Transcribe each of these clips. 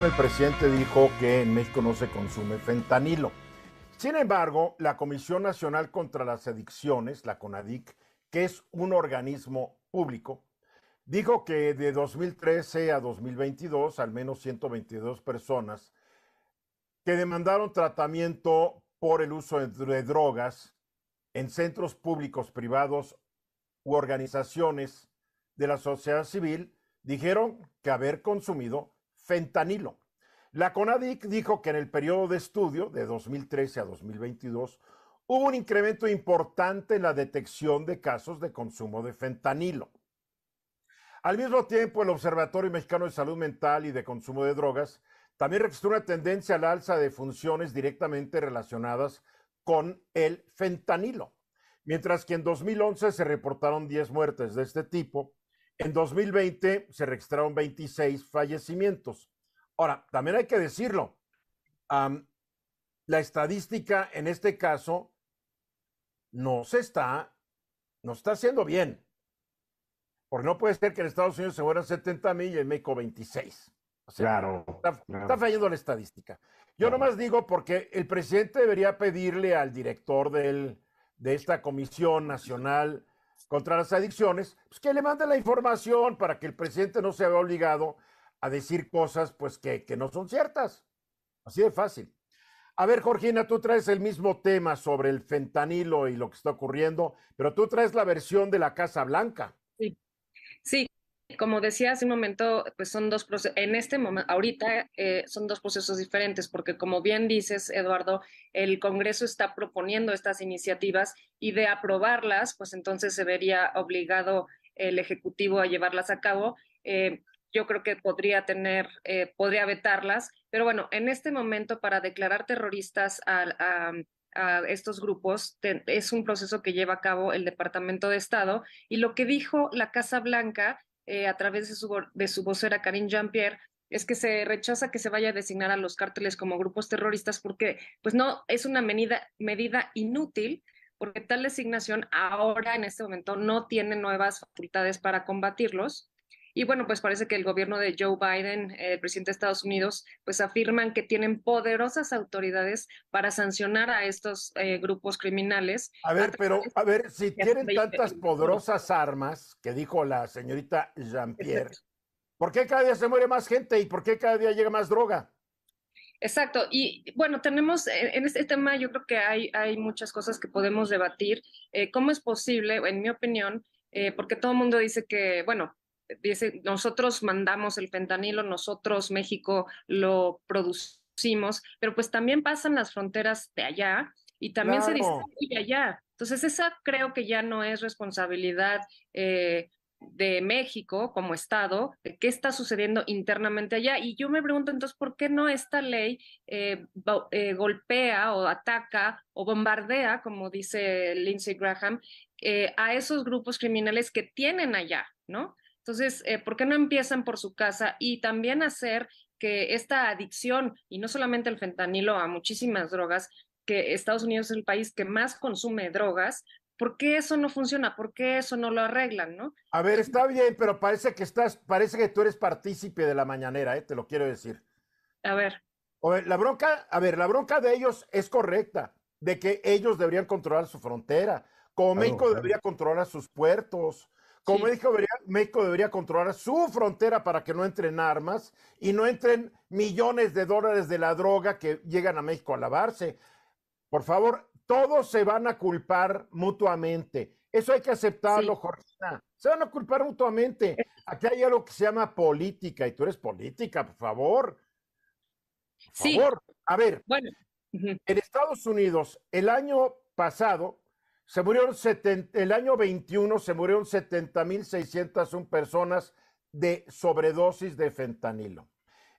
El presidente dijo que en México no se consume fentanilo. Sin embargo, la Comisión Nacional contra las Adicciones, la CONADIC, que es un organismo público, dijo que de 2013 a 2022, al menos 122 personas que demandaron tratamiento por el uso de drogas en centros públicos, privados u organizaciones de la sociedad civil, dijeron que haber consumido fentanilo. La CONADIC dijo que en el periodo de estudio de 2013 a 2022 hubo un incremento importante en la detección de casos de consumo de fentanilo. Al mismo tiempo, el Observatorio Mexicano de Salud Mental y de Consumo de Drogas también registró una tendencia al alza de funciones directamente relacionadas con el fentanilo. Mientras que en 2011 se reportaron 10 muertes de este tipo, en 2020 se registraron 26 fallecimientos. Ahora, también hay que decirlo, la estadística en este caso no se está, no está haciendo bien. Porque no puede ser que en Estados Unidos se mueran 70 mil y en México 26. sea, está, fallando la estadística. Yo nomás digo porque el presidente debería pedirle al director de esta Comisión Nacional contra las adicciones, pues que le mande la información para que el presidente no se vea obligado a decir cosas pues que, que no son ciertas. Así de fácil. A ver, Jorgina, tú traes el mismo tema sobre el fentanilo y lo que está ocurriendo, pero tú traes la versión de la Casa Blanca como decía hace un momento, pues son dos procesos, en este momento, ahorita eh, son dos procesos diferentes, porque como bien dices, Eduardo, el Congreso está proponiendo estas iniciativas y de aprobarlas, pues entonces se vería obligado el Ejecutivo a llevarlas a cabo. Eh, yo creo que podría tener, eh, podría vetarlas, pero bueno, en este momento para declarar terroristas a, a estos grupos es un proceso que lleva a cabo el Departamento de Estado y lo que dijo la Casa Blanca eh, a través de su, de su vocera Karine Jean-Pierre, es que se rechaza que se vaya a designar a los cárteles como grupos terroristas porque pues no es una medida inútil porque tal designación ahora en este momento no tiene nuevas facultades para combatirlos y bueno, pues parece que el gobierno de Joe Biden, eh, el presidente de Estados Unidos, pues afirman que tienen poderosas autoridades para sancionar a estos eh, grupos criminales. A ver, pero a ver, si tienen tantas poderosas armas, que dijo la señorita Jean-Pierre, ¿por qué cada día se muere más gente y por qué cada día llega más droga? Exacto. Y bueno, tenemos eh, en este tema, yo creo que hay, hay muchas cosas que podemos debatir. ¿Cómo es posible, en mi opinión, porque todo el mundo dice que, bueno, dice, nosotros mandamos el fentanilo, nosotros México lo producimos, pero pues también pasan las fronteras de allá y también se distribuye allá. Entonces esa creo que ya no es responsabilidad eh, de México como Estado, de qué está sucediendo internamente allá. Y yo me pregunto entonces, ¿por qué no esta ley eh, eh, golpea o ataca o bombardea, como dice Lindsey Graham, a esos grupos criminales que tienen allá, ¿no? Entonces, eh, ¿por qué no empiezan por su casa y también hacer que esta adicción, y no solamente el fentanilo, a muchísimas drogas, que Estados Unidos es el país que más consume drogas, ¿por qué eso no funciona? ¿Por qué eso no lo arreglan, no? A ver, está bien, pero parece que estás, parece que tú eres partícipe de la mañanera, ¿eh? te lo quiero decir. A ver. la bronca, a ver, la bronca de ellos es correcta, de que ellos deberían controlar su frontera, como México debería controlar sus puertos, como dijo México debería controlar su frontera para que no entren armas y no entren millones de dólares de la droga que llegan a México a lavarse. Por favor, todos se van a culpar mutuamente. Eso hay que aceptarlo, Jorge. Jorgina. Se van a culpar mutuamente. Eh. Aquí hay algo que se llama política y tú eres política, por favor. Por favor. A ver, bueno. en Estados Unidos, el año pasado, se murieron 70, el año 21 se murieron 70.601 personas de sobredosis de fentanilo.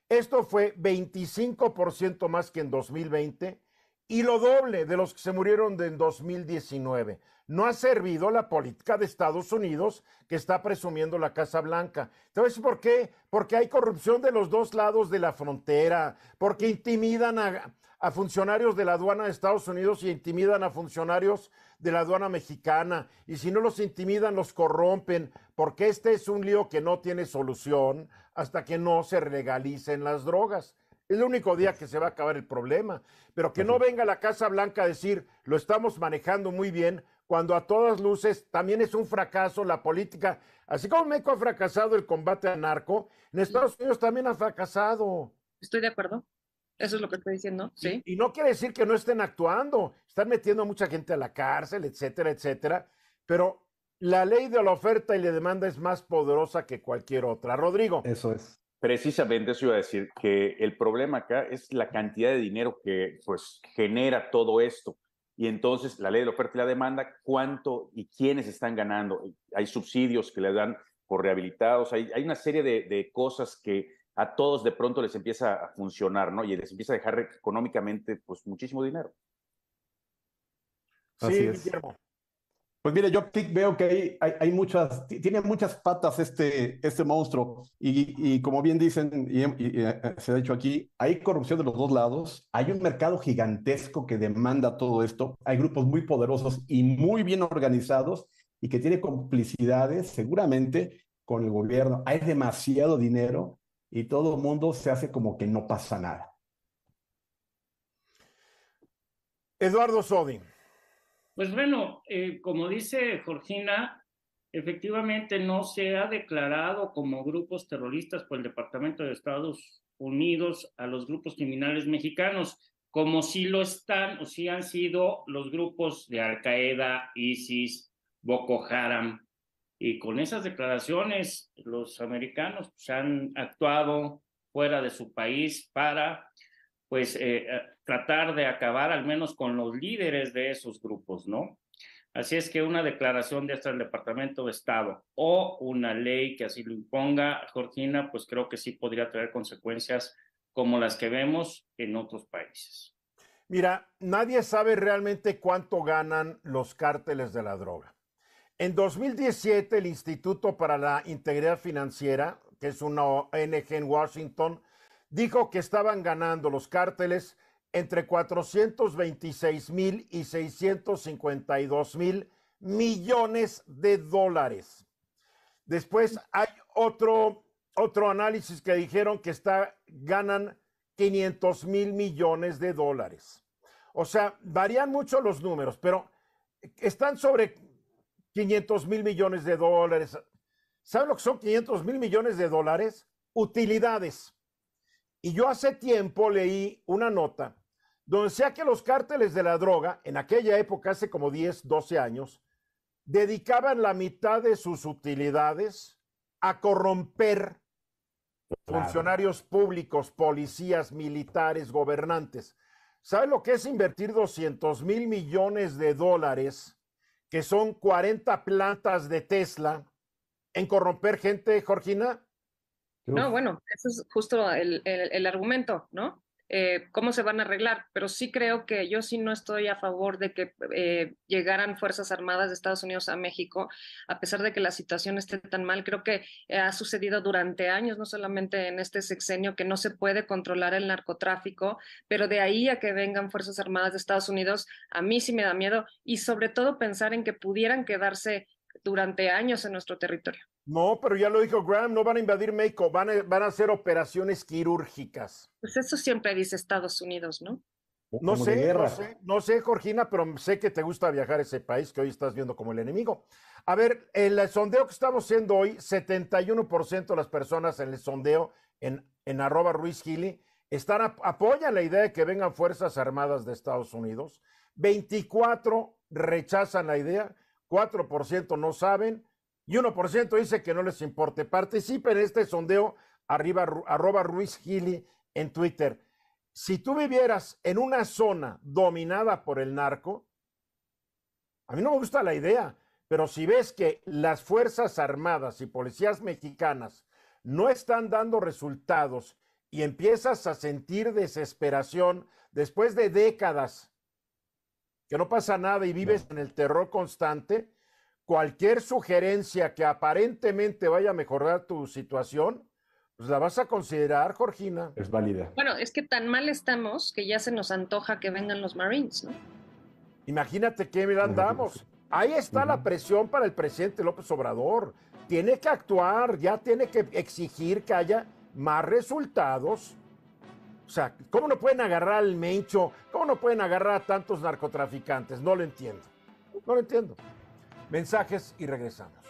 Esto fue 25% más que en 2020 y lo doble de los que se murieron en 2019 no ha servido la política de Estados Unidos que está presumiendo la Casa Blanca. Entonces, ¿por qué? Porque hay corrupción de los dos lados de la frontera, porque intimidan a, funcionarios de la aduana de Estados Unidos y intimidan a funcionarios de la aduana mexicana. Y si no los intimidan, los corrompen, porque este es un lío que no tiene solución hasta que no se legalicen las drogas. Es el único día que se va a acabar el problema. Pero que no venga la Casa Blanca a decir, lo estamos manejando muy bien cuando a todas luces también es un fracaso la política. Así como México ha fracasado el combate al narco, en Estados Unidos también ha fracasado. Estoy de acuerdo. Eso es lo que estoy diciendo, sí. Y, no quiere decir que no estén actuando. Están metiendo a mucha gente a la cárcel, etcétera, etcétera. Pero la ley de la oferta y la demanda es más poderosa que cualquier otra. Rodrigo. Eso es. Precisamente eso iba a decir, que el problema acá es la cantidad de dinero que pues genera todo esto. Y entonces la ley de la oferta y la demanda, cuánto y quiénes están ganando. Hay subsidios que le dan por rehabilitados, hay, hay una serie de, cosas que a todos de pronto les empieza a funcionar, ¿no? Y les empieza a dejar económicamente pues muchísimo dinero. sí, pues mire, yo veo que hay, hay, muchas, tiene muchas patas este, este monstruo. Y, como bien dicen, y, eh, eh, se ha dicho aquí, hay corrupción de los dos lados, hay un mercado gigantesco que demanda todo esto, hay grupos muy poderosos y muy bien organizados y que tiene complicidades seguramente con el gobierno. Hay demasiado dinero y todo el mundo se hace como que no pasa nada. Eduardo Sodin. Pues bueno, eh, como dice Jorgina, efectivamente no se ha declarado como grupos terroristas por el Departamento de Estados Unidos a los grupos criminales mexicanos, como sí si lo están o sí si han sido los grupos de Al Qaeda, ISIS, Boko Haram. Y con esas declaraciones, los americanos pues, han actuado fuera de su país para pues eh, eh, tratar de acabar al menos con los líderes de esos grupos, ¿no? Así es que una declaración de hasta el Departamento de Estado o una ley que así lo imponga Georgina, pues creo que sí podría traer consecuencias como las que vemos en otros países. Mira, nadie sabe realmente cuánto ganan los cárteles de la droga. En 2017, el Instituto para la Integridad Financiera, que es una ONG en Washington, dijo que estaban ganando los cárteles entre 426 mil y 652 mil millones de dólares. Después hay otro, otro análisis que dijeron que está, ganan 500 mil millones de dólares. O sea, varían mucho los números, pero están sobre 500 mil millones de dólares. ¿Saben lo que son 500 mil millones de dólares? Utilidades. Y yo hace tiempo leí una nota donde decía que los cárteles de la droga, en aquella época, hace como 10, 12 años, dedicaban la mitad de sus utilidades a corromper funcionarios públicos, policías, militares, gobernantes. ¿Sabe lo que es invertir 200 mil millones de dólares, que son 40 plantas de Tesla, en corromper gente, Jorgina? No, bueno, eso es justo el, argumento, ¿no? Eh, ¿Cómo se van a arreglar? Pero sí creo que yo sí no estoy a favor de que eh, llegaran Fuerzas Armadas de Estados Unidos a México, a pesar de que la situación esté tan mal. Creo que eh, ha sucedido durante años, no solamente en este sexenio, que no se puede controlar el narcotráfico, pero de ahí a que vengan Fuerzas Armadas de Estados Unidos, a mí sí me da miedo y sobre todo pensar en que pudieran quedarse durante años en nuestro territorio. No, pero ya lo dijo Graham, no van a invadir México, van a, van a hacer operaciones quirúrgicas. Pues eso siempre dice Estados Unidos, ¿no? No sé, no sé, no sé, Jorgina, pero sé que te gusta viajar a ese país que hoy estás viendo como el enemigo. A ver, el sondeo que estamos haciendo hoy, 71% de las personas en el sondeo en, en arroba Ruiz Gili están, apoyan la idea de que vengan Fuerzas Armadas de Estados Unidos. 24 rechazan la idea 4% no saben y 1% dice que no les importe. Participen en este sondeo arriba, arroba Ruiz Gili en Twitter. Si tú vivieras en una zona dominada por el narco, a mí no me gusta la idea, pero si ves que las Fuerzas Armadas y policías mexicanas no están dando resultados y empiezas a sentir desesperación después de décadas que no pasa nada y vives en el terror constante, cualquier sugerencia que aparentemente vaya a mejorar tu situación, pues la vas a considerar, Jorgina. Es válida. Bueno, es que tan mal estamos que ya se nos antoja que vengan los Marines, ¿no? Imagínate qué mira andamos. Ahí está la presión para el presidente López Obrador. Tiene que actuar, ya tiene que exigir que haya más resultados o sea, ¿cómo no pueden agarrar al Mencho? ¿Cómo no pueden agarrar a tantos narcotraficantes? No lo entiendo. No lo entiendo. Mensajes y regresamos.